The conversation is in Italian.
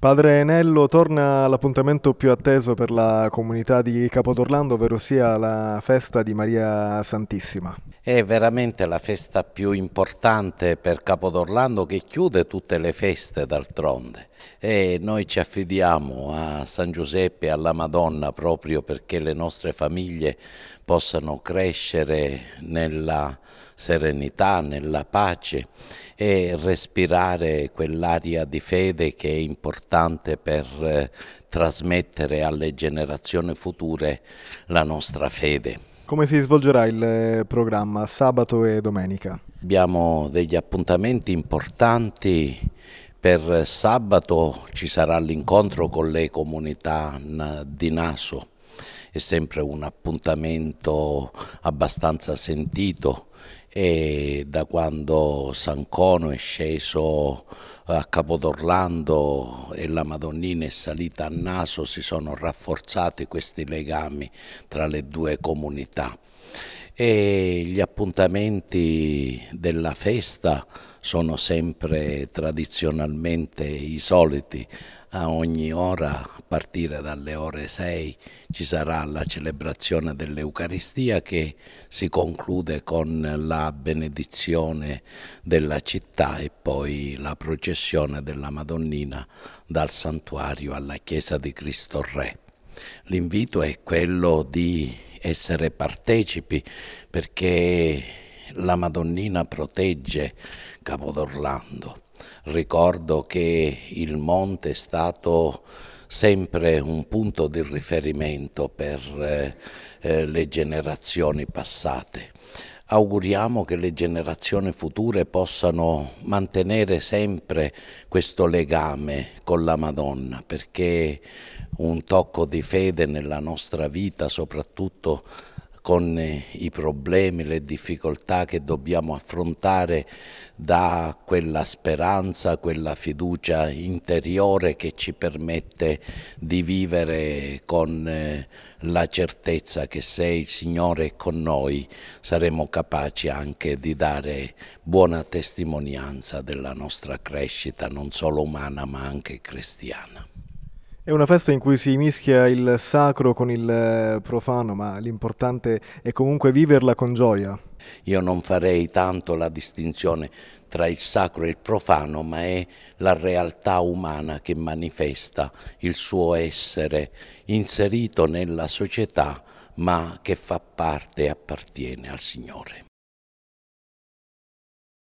Padre Enello torna all'appuntamento più atteso per la comunità di Capodorlando, ovvero sia la festa di Maria Santissima. È veramente la festa più importante per Capodorlando che chiude tutte le feste d'altronde e noi ci affidiamo a San Giuseppe e alla Madonna proprio perché le nostre famiglie possano crescere nella serenità, nella pace e respirare quell'aria di fede che è importante per eh, trasmettere alle generazioni future la nostra fede. Come si svolgerà il eh, programma sabato e domenica? Abbiamo degli appuntamenti importanti per sabato ci sarà l'incontro con le comunità di Naso, è sempre un appuntamento abbastanza sentito e da quando Sancono è sceso a Capodorlando e la Madonnina è salita a Naso si sono rafforzati questi legami tra le due comunità e gli appuntamenti della festa sono sempre tradizionalmente i soliti, a ogni ora partire dalle ore 6 ci sarà la celebrazione dell'Eucaristia che si conclude con la benedizione della città e poi la processione della Madonnina dal santuario alla chiesa di Cristo Re. L'invito è quello di essere partecipi perché la Madonnina protegge Capodorlando. Ricordo che il monte è stato sempre un punto di riferimento per eh, eh, le generazioni passate. Auguriamo che le generazioni future possano mantenere sempre questo legame con la Madonna, perché un tocco di fede nella nostra vita, soprattutto con eh, i problemi, le difficoltà che dobbiamo affrontare da quella speranza, quella fiducia interiore che ci permette di vivere con eh, la certezza che se il Signore è con noi saremo capaci anche di dare buona testimonianza della nostra crescita non solo umana ma anche cristiana. È una festa in cui si mischia il sacro con il eh, profano, ma l'importante è comunque viverla con gioia. Io non farei tanto la distinzione tra il sacro e il profano, ma è la realtà umana che manifesta il suo essere inserito nella società, ma che fa parte e appartiene al Signore.